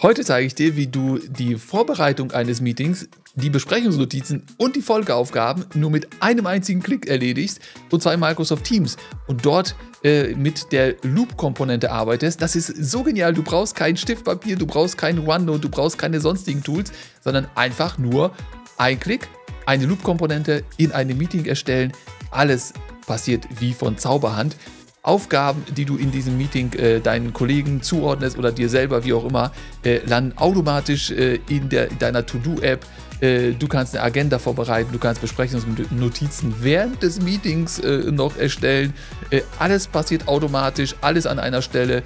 Heute zeige ich dir, wie du die Vorbereitung eines Meetings, die Besprechungsnotizen und die Folgeaufgaben nur mit einem einzigen Klick erledigst, und zwar in Microsoft Teams und dort äh, mit der Loop-Komponente arbeitest. Das ist so genial. Du brauchst kein Stiftpapier, du brauchst kein OneNote, du brauchst keine sonstigen Tools, sondern einfach nur ein Klick, eine Loop-Komponente in einem Meeting erstellen. Alles passiert wie von Zauberhand. Aufgaben, die du in diesem Meeting äh, deinen Kollegen zuordnest oder dir selber, wie auch immer, äh, landen automatisch äh, in, der, in deiner To-Do-App. Äh, du kannst eine Agenda vorbereiten, du kannst Besprechungsnotizen während des Meetings äh, noch erstellen. Äh, alles passiert automatisch, alles an einer Stelle.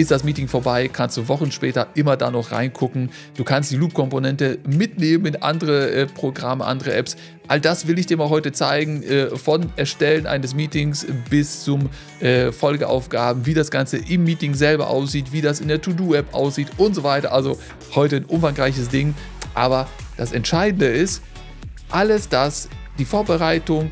Ist das Meeting vorbei, kannst du Wochen später immer da noch reingucken. Du kannst die Loop-Komponente mitnehmen in andere äh, Programme, andere Apps. All das will ich dir mal heute zeigen, äh, von Erstellen eines Meetings bis zum äh, Folgeaufgaben, wie das Ganze im Meeting selber aussieht, wie das in der To-Do-App aussieht und so weiter. Also heute ein umfangreiches Ding. Aber das Entscheidende ist, alles das die Vorbereitung,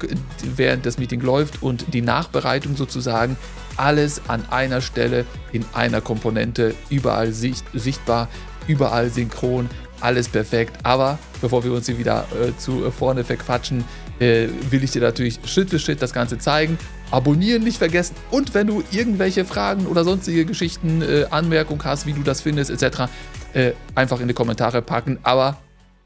während das Meeting läuft und die Nachbereitung sozusagen, alles an einer Stelle, in einer Komponente, überall sicht sichtbar, überall synchron, alles perfekt. Aber bevor wir uns hier wieder äh, zu äh, vorne verquatschen, äh, will ich dir natürlich Schritt für Schritt das Ganze zeigen. Abonnieren nicht vergessen und wenn du irgendwelche Fragen oder sonstige Geschichten, äh, Anmerkungen hast, wie du das findest etc., äh, einfach in die Kommentare packen. Aber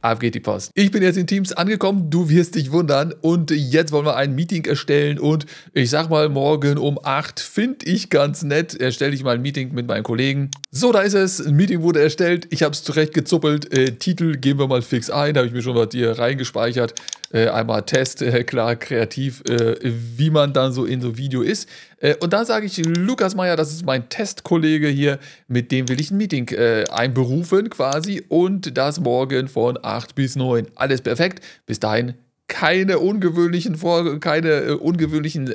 ab geht die Post. Ich bin jetzt in Teams angekommen, du wirst dich wundern und jetzt wollen wir ein Meeting erstellen und ich sag mal morgen um 8 finde ich ganz nett, erstelle ich mal ein Meeting mit meinen Kollegen. So, da ist es, ein Meeting wurde erstellt, ich habe es zurecht gezuppelt, äh, Titel geben wir mal fix ein, habe ich mir schon mal hier reingespeichert äh, einmal Test, äh, klar, kreativ, äh, wie man dann so in so Video ist. Äh, und da sage ich, Lukas Meyer, das ist mein Testkollege hier, mit dem will ich ein Meeting äh, einberufen quasi und das morgen von 8 bis 9. Alles perfekt. Bis dahin keine ungewöhnlichen, Vor keine, äh, ungewöhnlichen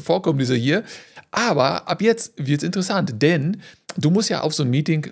Vorkommnisse hier. Aber ab jetzt wird es interessant, denn du musst ja auf so ein Meeting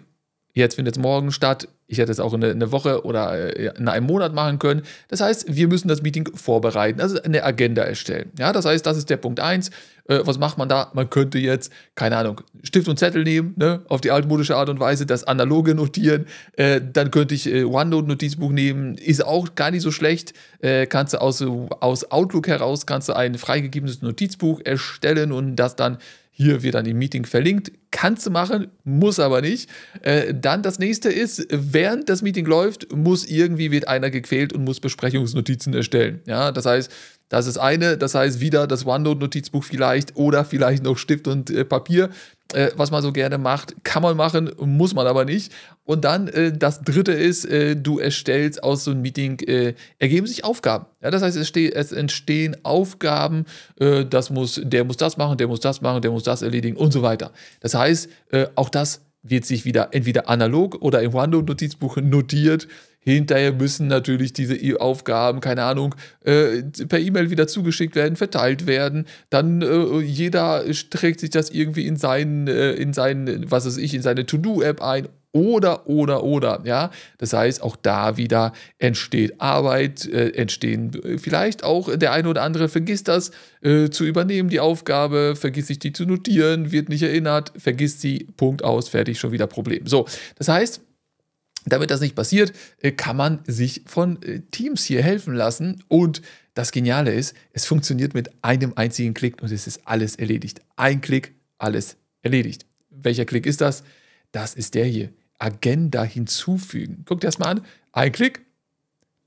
Jetzt findet es morgen statt. Ich hätte es auch in einer Woche oder äh, in einem Monat machen können. Das heißt, wir müssen das Meeting vorbereiten, also eine Agenda erstellen. Ja, das heißt, das ist der Punkt 1. Äh, was macht man da? Man könnte jetzt, keine Ahnung, Stift und Zettel nehmen, ne? auf die altmodische Art und Weise, das analoge notieren. Äh, dann könnte ich äh, OneNote-Notizbuch nehmen. Ist auch gar nicht so schlecht. Äh, kannst du aus, aus Outlook heraus kannst du ein freigegebenes Notizbuch erstellen und das dann hier wird dann im Meeting verlinkt. Kannst du machen, muss aber nicht. Äh, dann das nächste ist, während das Meeting läuft, muss irgendwie wird einer gequält und muss Besprechungsnotizen erstellen. Ja, das heißt, das ist eine, das heißt wieder das OneNote-Notizbuch vielleicht oder vielleicht noch Stift und äh, Papier, äh, was man so gerne macht. Kann man machen, muss man aber nicht. Und dann äh, das dritte ist, äh, du erstellst aus so einem Meeting, äh, ergeben sich Aufgaben. Ja, das heißt, es, steh, es entstehen Aufgaben, das muss, der muss das machen, der muss das machen, der muss das erledigen und so weiter. Das heißt, heißt, äh, auch das wird sich wieder entweder analog oder im OneNote-Notizbuch notiert. Hinterher müssen natürlich diese Aufgaben, keine Ahnung, äh, per E-Mail wieder zugeschickt werden, verteilt werden. Dann äh, jeder trägt sich das irgendwie in seinen, in seinen, was weiß ich, in seine To-Do-App ein oder, oder, oder. Ja, das heißt, auch da wieder entsteht Arbeit, äh, entstehen äh, vielleicht auch der eine oder andere vergisst das äh, zu übernehmen, die Aufgabe, vergisst sich die zu notieren, wird nicht erinnert, vergisst sie, Punkt aus, fertig, schon wieder Problem. So, das heißt, damit das nicht passiert, äh, kann man sich von äh, Teams hier helfen lassen. Und das Geniale ist, es funktioniert mit einem einzigen Klick und es ist alles erledigt. Ein Klick, alles erledigt. Welcher Klick ist das? Das ist der hier. Agenda hinzufügen. Guck dir das mal an. Ein Klick.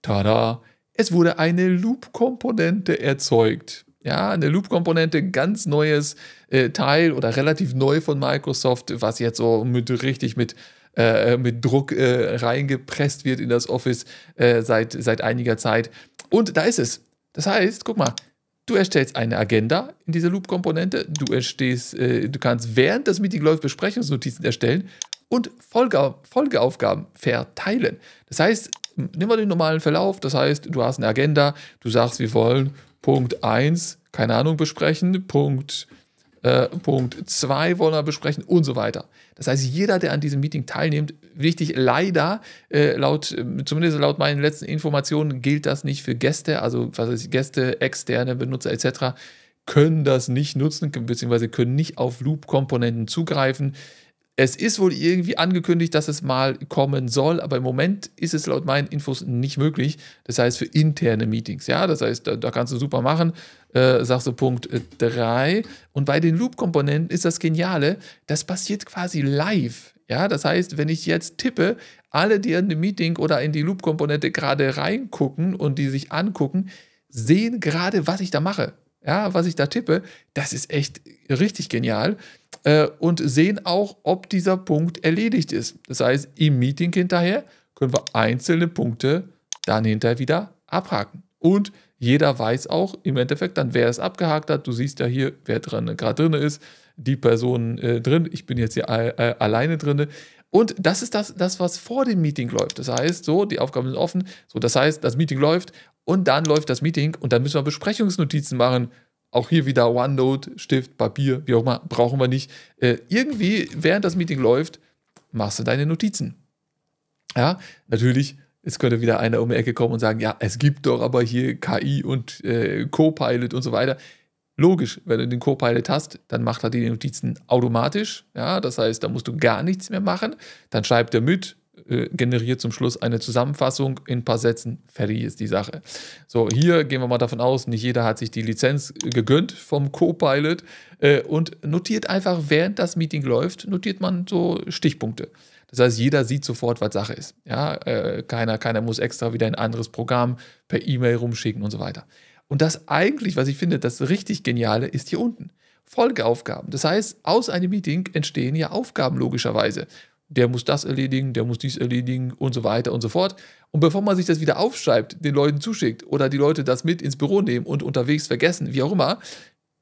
Tada. Es wurde eine Loop-Komponente erzeugt. Ja, eine Loop-Komponente, ganz neues äh, Teil oder relativ neu von Microsoft, was jetzt so mit, richtig mit, äh, mit Druck äh, reingepresst wird in das Office äh, seit, seit einiger Zeit. Und da ist es. Das heißt, guck mal, du erstellst eine Agenda in dieser Loop-Komponente, du erstehst, äh, du kannst während das Meeting läuft Besprechungsnotizen erstellen und Folge, Folgeaufgaben verteilen. Das heißt, nehmen wir den normalen Verlauf, das heißt, du hast eine Agenda, du sagst, wir wollen Punkt 1, keine Ahnung, besprechen, Punkt äh, Punkt 2 wollen wir besprechen und so weiter. Das heißt, jeder, der an diesem Meeting teilnimmt, wichtig, leider, äh, laut, zumindest laut meinen letzten Informationen, gilt das nicht für Gäste, also was heißt, Gäste, externe Benutzer etc., können das nicht nutzen, beziehungsweise können nicht auf Loop-Komponenten zugreifen. Es ist wohl irgendwie angekündigt, dass es mal kommen soll, aber im Moment ist es laut meinen Infos nicht möglich. Das heißt für interne Meetings, ja, das heißt, da, da kannst du super machen, äh, sagst du Punkt 3. Äh, und bei den Loop-Komponenten ist das Geniale, das passiert quasi live. Ja, das heißt, wenn ich jetzt tippe, alle, die in dem Meeting oder in die Loop-Komponente gerade reingucken und die sich angucken, sehen gerade, was ich da mache ja, was ich da tippe, das ist echt richtig genial äh, und sehen auch, ob dieser Punkt erledigt ist. Das heißt, im Meeting hinterher können wir einzelne Punkte dann hinterher wieder abhaken. Und jeder weiß auch im Endeffekt dann, wer es abgehakt hat. Du siehst ja hier, wer dran, gerade drin ist, die Person äh, drin. Ich bin jetzt hier äh, äh, alleine drin. Und das ist das, das, was vor dem Meeting läuft. Das heißt, so, die Aufgaben sind offen. So, das heißt, das Meeting läuft und dann läuft das Meeting und dann müssen wir Besprechungsnotizen machen. Auch hier wieder OneNote, Stift, Papier, wie auch immer, brauchen wir nicht. Äh, irgendwie, während das Meeting läuft, machst du deine Notizen. Ja, natürlich, es könnte wieder einer um die Ecke kommen und sagen, ja, es gibt doch aber hier KI und äh, Copilot und so weiter. Logisch, wenn du den Copilot hast, dann macht er die Notizen automatisch. Ja, das heißt, da musst du gar nichts mehr machen. Dann schreibt er mit, äh, generiert zum Schluss eine Zusammenfassung in ein paar Sätzen. Fertig ist die Sache. So, hier gehen wir mal davon aus, nicht jeder hat sich die Lizenz äh, gegönnt vom Copilot äh, und notiert einfach, während das Meeting läuft, notiert man so Stichpunkte. Das heißt, jeder sieht sofort, was Sache ist. Ja, äh, keiner, keiner muss extra wieder ein anderes Programm per E-Mail rumschicken und so weiter. Und das eigentlich, was ich finde, das richtig Geniale ist hier unten. Folgeaufgaben. Das heißt, aus einem Meeting entstehen ja Aufgaben logischerweise. Der muss das erledigen, der muss dies erledigen und so weiter und so fort. Und bevor man sich das wieder aufschreibt, den Leuten zuschickt oder die Leute das mit ins Büro nehmen und unterwegs vergessen, wie auch immer,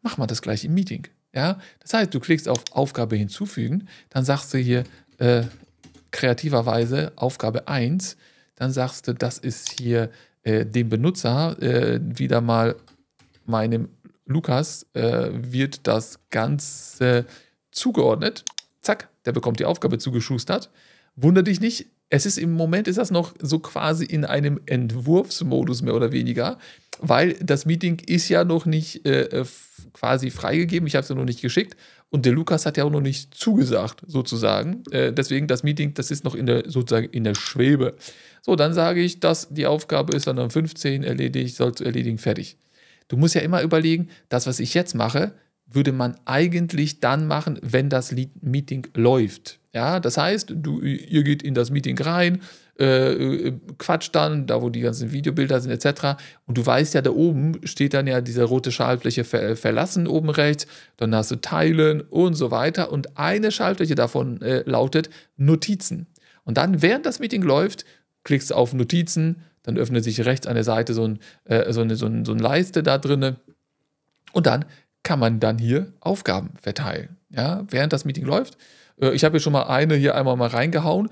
macht man das gleich im Meeting. Ja? Das heißt, du klickst auf Aufgabe hinzufügen, dann sagst du hier äh, kreativerweise Aufgabe 1, dann sagst du, das ist hier äh, dem Benutzer äh, wieder mal meinem Lukas äh, wird das Ganze zugeordnet. Zack, der bekommt die Aufgabe zugeschustert. Wunder dich nicht, es ist im Moment ist das noch so quasi in einem Entwurfsmodus mehr oder weniger, weil das Meeting ist ja noch nicht äh, quasi freigegeben. Ich habe es ja noch nicht geschickt und der Lukas hat ja auch noch nicht zugesagt, sozusagen. Äh, deswegen das Meeting, das ist noch in der, sozusagen in der Schwebe. So, dann sage ich, dass die Aufgabe ist dann am 15 erledigt, soll zu erledigen, fertig. Du musst ja immer überlegen, das, was ich jetzt mache, würde man eigentlich dann machen, wenn das Meeting läuft. Ja, das heißt, du, ihr geht in das Meeting rein, äh, äh quatscht dann, da wo die ganzen Videobilder sind etc. Und du weißt ja, da oben steht dann ja diese rote Schaltfläche ver äh, verlassen oben rechts, dann hast du Teilen und so weiter. Und eine Schaltfläche davon äh, lautet Notizen. Und dann, während das Meeting läuft, klickst du auf Notizen, dann öffnet sich rechts an der Seite so, ein, äh, so, eine, so, ein, so eine Leiste da drinnen. Und dann kann man dann hier Aufgaben verteilen. Ja, während das Meeting läuft. Äh, ich habe hier schon mal eine hier einmal mal reingehauen.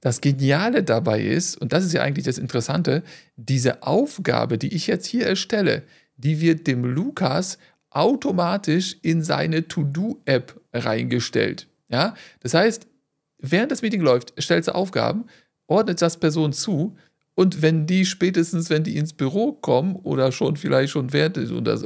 Das Geniale dabei ist, und das ist ja eigentlich das Interessante, diese Aufgabe, die ich jetzt hier erstelle, die wird dem Lukas automatisch in seine To-Do-App reingestellt. Ja? Das heißt, während das Meeting läuft, stellst du Aufgaben, ordnet das Person zu, und wenn die spätestens, wenn die ins Büro kommen oder schon vielleicht schon während, oder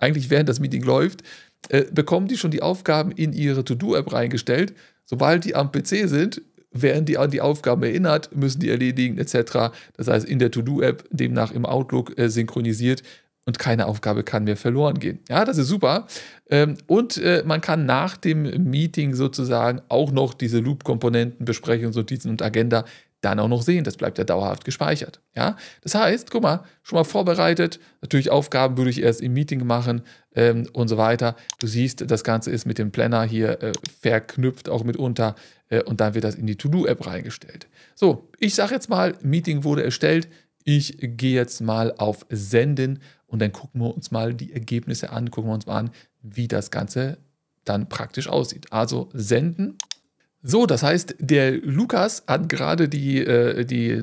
eigentlich während das Meeting läuft, äh, bekommen die schon die Aufgaben in ihre To-Do-App reingestellt. Sobald die am PC sind, werden die an die Aufgaben erinnert, müssen die erledigen etc. Das heißt, in der To-Do-App demnach im Outlook äh, synchronisiert und keine Aufgabe kann mehr verloren gehen. Ja, das ist super. Ähm, und äh, man kann nach dem Meeting sozusagen auch noch diese Loop-Komponenten, Besprechungsnotizen und Agenda dann auch noch sehen. Das bleibt ja dauerhaft gespeichert. Ja? Das heißt, guck mal, schon mal vorbereitet. Natürlich Aufgaben würde ich erst im Meeting machen ähm, und so weiter. Du siehst, das Ganze ist mit dem Planner hier äh, verknüpft, auch mitunter. Äh, und dann wird das in die To-Do-App reingestellt. So, ich sage jetzt mal, Meeting wurde erstellt. Ich gehe jetzt mal auf Senden und dann gucken wir uns mal die Ergebnisse an, gucken wir uns mal an, wie das Ganze dann praktisch aussieht. Also senden so, das heißt, der Lukas hat gerade die, äh, die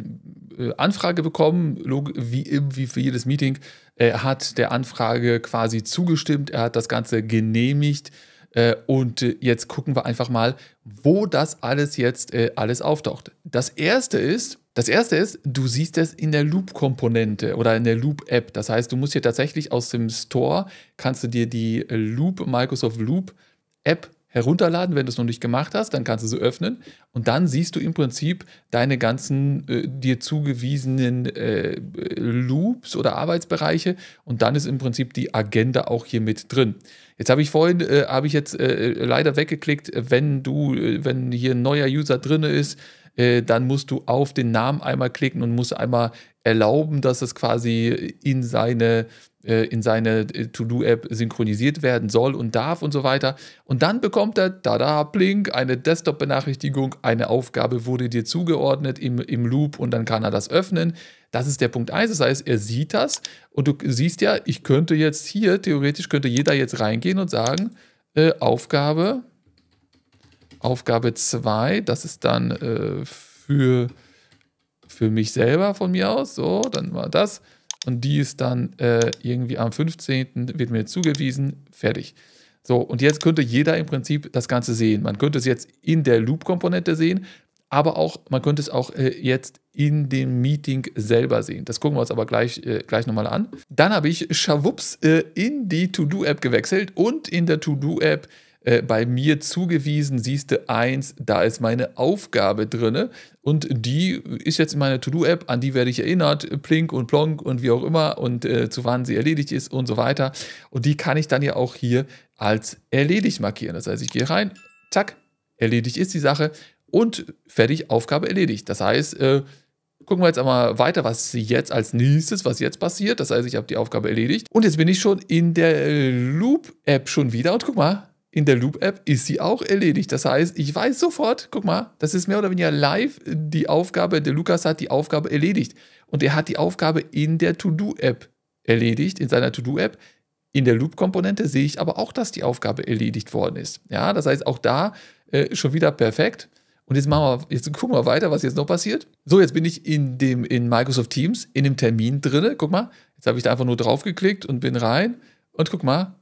äh, Anfrage bekommen, wie, wie für jedes Meeting. Er äh, hat der Anfrage quasi zugestimmt, er hat das Ganze genehmigt. Äh, und jetzt gucken wir einfach mal, wo das alles jetzt alles auftaucht. Das erste ist, das erste ist, du siehst es in der Loop-Komponente oder in der Loop-App. Das heißt, du musst hier tatsächlich aus dem Store kannst du dir die Loop Microsoft Loop App herunterladen, wenn du es noch nicht gemacht hast, dann kannst du sie öffnen und dann siehst du im Prinzip deine ganzen äh, dir zugewiesenen äh, Loops oder Arbeitsbereiche und dann ist im Prinzip die Agenda auch hier mit drin. Jetzt habe ich vorhin, äh, habe ich jetzt äh, äh, leider weggeklickt, wenn du, äh, wenn hier ein neuer User drin ist, dann musst du auf den Namen einmal klicken und musst einmal erlauben, dass es quasi in seine äh, in seine äh, To-Do-App synchronisiert werden soll und darf und so weiter. Und dann bekommt er, da-da, blink, eine Desktop-Benachrichtigung, eine Aufgabe wurde dir zugeordnet im, im Loop und dann kann er das öffnen. Das ist der Punkt 1, das heißt, er sieht das und du siehst ja, ich könnte jetzt hier, theoretisch könnte jeder jetzt reingehen und sagen, äh, Aufgabe, Aufgabe 2, das ist dann äh, für, für mich selber von mir aus, so, dann war das und die ist dann äh, irgendwie am 15. wird mir zugewiesen, fertig. So, und jetzt könnte jeder im Prinzip das Ganze sehen. Man könnte es jetzt in der Loop-Komponente sehen, aber auch, man könnte es auch äh, jetzt in dem Meeting selber sehen. Das gucken wir uns aber gleich, äh, gleich nochmal an. Dann habe ich Schawups äh, in die To-Do-App gewechselt und in der To-Do-App äh, bei mir zugewiesen, siehst du eins, da ist meine Aufgabe drin. und die ist jetzt in meiner To-Do-App, an die werde ich erinnert, plink und plonk und wie auch immer und äh, zu wann sie erledigt ist und so weiter und die kann ich dann ja auch hier als erledigt markieren. Das heißt, ich gehe rein, zack, erledigt ist die Sache und fertig, Aufgabe erledigt. Das heißt, äh, gucken wir jetzt einmal weiter, was jetzt als nächstes, was jetzt passiert. Das heißt, ich habe die Aufgabe erledigt. Und jetzt bin ich schon in der äh, Loop-App schon wieder. Und guck mal, in der Loop-App ist sie auch erledigt. Das heißt, ich weiß sofort, guck mal, das ist mehr oder weniger live die Aufgabe, der Lukas hat die Aufgabe erledigt. Und er hat die Aufgabe in der To-Do-App erledigt, in seiner To-Do-App. In der Loop-Komponente sehe ich aber auch, dass die Aufgabe erledigt worden ist. Ja, das heißt, auch da äh, schon wieder perfekt. Und jetzt machen wir, jetzt gucken wir weiter, was jetzt noch passiert. So, jetzt bin ich in dem, in Microsoft Teams, in dem Termin drin. Guck mal, jetzt habe ich da einfach nur draufgeklickt und bin rein. Und guck mal,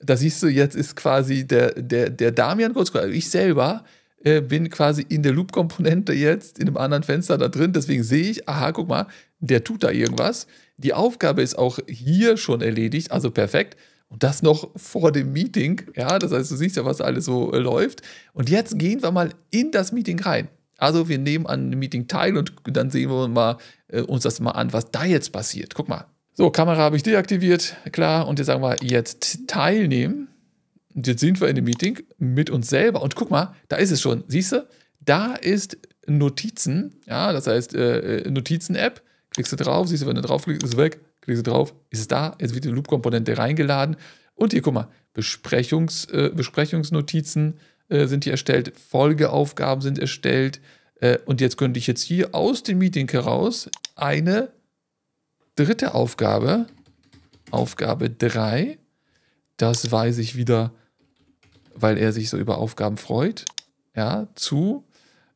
da siehst du, jetzt ist quasi der, der, der Damian kurz, also ich selber, äh, bin quasi in der Loop-Komponente jetzt in einem anderen Fenster da drin. Deswegen sehe ich, aha, guck mal, der tut da irgendwas. Die Aufgabe ist auch hier schon erledigt, also perfekt. Und das noch vor dem Meeting. Ja, das heißt, du siehst ja, was alles so äh, läuft. Und jetzt gehen wir mal in das Meeting rein. Also wir nehmen an einem Meeting teil und dann sehen wir mal, äh, uns das mal an, was da jetzt passiert. Guck mal, so, Kamera habe ich deaktiviert, klar. Und jetzt sagen wir jetzt teilnehmen. Und jetzt sind wir in dem Meeting mit uns selber. Und guck mal, da ist es schon. Siehst du? Da ist Notizen. Ja, das heißt äh, äh Notizen-App. Klickst du drauf, siehst du, wenn du draufklickst, ist es weg. Klickst du drauf, ist es da. Jetzt wird die Loop-Komponente reingeladen. Und hier, guck mal, Besprechungs, äh, Besprechungsnotizen äh, sind hier erstellt, Folgeaufgaben sind erstellt. Äh, und jetzt könnte ich jetzt hier aus dem Meeting heraus eine dritte Aufgabe, Aufgabe 3, das weiß ich wieder, weil er sich so über Aufgaben freut, ja, zu.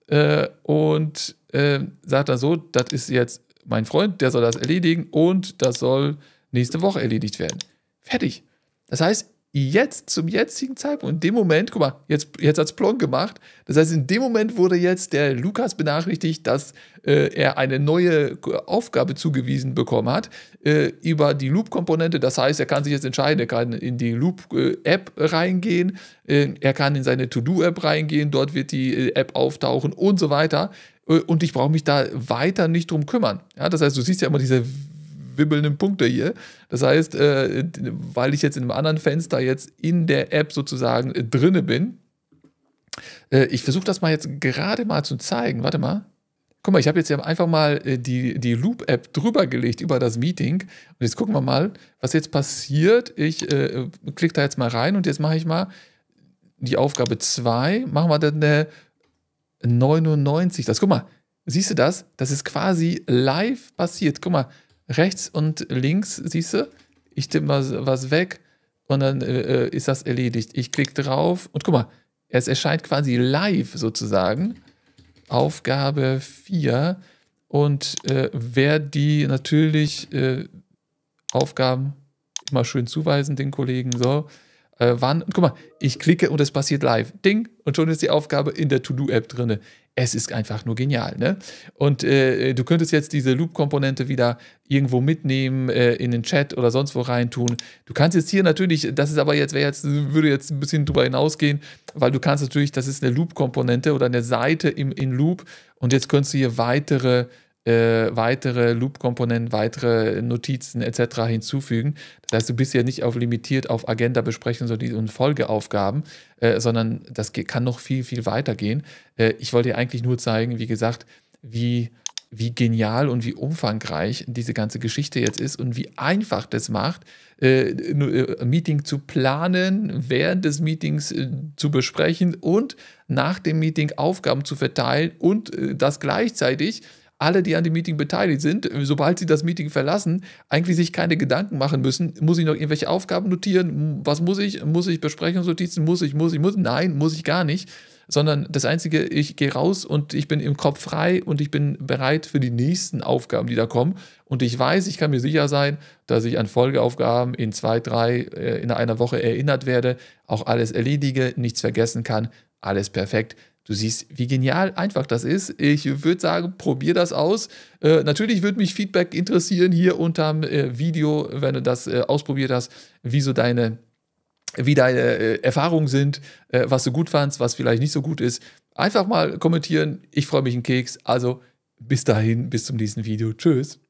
Äh, und äh, sagt dann so, das ist jetzt mein Freund, der soll das erledigen und das soll nächste Woche erledigt werden. Fertig. Das heißt, jetzt, zum jetzigen Zeitpunkt, in dem Moment, guck mal, jetzt, jetzt hat es Plonk gemacht. Das heißt, in dem Moment wurde jetzt der Lukas benachrichtigt, dass äh, er eine neue Aufgabe zugewiesen bekommen hat äh, über die Loop-Komponente. Das heißt, er kann sich jetzt entscheiden, er kann in die Loop-App reingehen, äh, er kann in seine To-Do-App reingehen, dort wird die äh, App auftauchen und so weiter. Äh, und ich brauche mich da weiter nicht drum kümmern. Ja, das heißt, du siehst ja immer diese wibbelnden Punkte hier. Das heißt, äh, weil ich jetzt in einem anderen Fenster jetzt in der App sozusagen äh, drinne bin, äh, ich versuche das mal jetzt gerade mal zu zeigen. Warte mal. Guck mal, ich habe jetzt ja einfach mal äh, die, die Loop-App drüber gelegt über das Meeting. Und jetzt gucken wir mal, was jetzt passiert. Ich äh, klicke da jetzt mal rein und jetzt mache ich mal die Aufgabe 2. Machen wir dann eine 99. Das, guck mal, siehst du das? Das ist quasi live passiert. Guck mal, rechts und links, siehst du, ich tippe mal was weg und dann äh, äh ist das erledigt. Ich klicke drauf und guck mal, es erscheint quasi live sozusagen. Aufgabe 4. Und äh, wer die natürlich äh, Aufgaben immer schön zuweisen, den Kollegen, so, äh, wann, und guck mal, ich klicke und es passiert live. Ding, und schon ist die Aufgabe in der To-Do-App drin es ist einfach nur genial. Ne? Und äh, du könntest jetzt diese Loop-Komponente wieder irgendwo mitnehmen, äh, in den Chat oder sonst wo reintun. Du kannst jetzt hier natürlich, das ist aber jetzt, wäre jetzt, würde jetzt ein bisschen drüber hinausgehen, weil du kannst natürlich, das ist eine Loop-Komponente oder eine Seite im, in Loop und jetzt könntest du hier weitere äh, weitere Loop-Komponenten, weitere Notizen etc. hinzufügen. Das heißt, du bist ja nicht auf limitiert auf Agenda-Besprechungen und Folgeaufgaben, äh, sondern das kann noch viel, viel weiter gehen. Äh, ich wollte dir eigentlich nur zeigen, wie gesagt, wie, wie genial und wie umfangreich diese ganze Geschichte jetzt ist und wie einfach das macht, äh, äh, ein Meeting zu planen, während des Meetings äh, zu besprechen und nach dem Meeting Aufgaben zu verteilen und das gleichzeitig alle, die an dem Meeting beteiligt sind, sobald sie das Meeting verlassen, eigentlich sich keine Gedanken machen müssen. Muss ich noch irgendwelche Aufgaben notieren? Was muss ich? Muss ich Besprechungsnotizen? Muss ich? Muss ich? Muss? ich? Nein, muss ich gar nicht. Sondern das Einzige, ich gehe raus und ich bin im Kopf frei und ich bin bereit für die nächsten Aufgaben, die da kommen. Und ich weiß, ich kann mir sicher sein, dass ich an Folgeaufgaben in zwei, drei, äh, in einer Woche erinnert werde, auch alles erledige, nichts vergessen kann, alles perfekt. Du siehst, wie genial einfach das ist. Ich würde sagen, probier das aus. Äh, natürlich würde mich Feedback interessieren hier unterm äh, Video, wenn du das äh, ausprobiert hast, wie so deine, wie deine äh, Erfahrungen sind, äh, was du gut fandst, was vielleicht nicht so gut ist. Einfach mal kommentieren. Ich freue mich einen Keks. Also bis dahin, bis zum nächsten Video. Tschüss.